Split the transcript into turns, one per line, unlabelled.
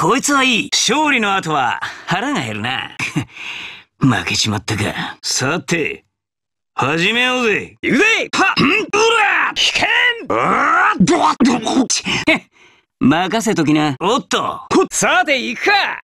こいつはいい勝利の後は腹が減るな。負けちまったか。さて、始めようぜ行くぜはっんうら危険うわっどっ任せとき
な。おっとさて行くか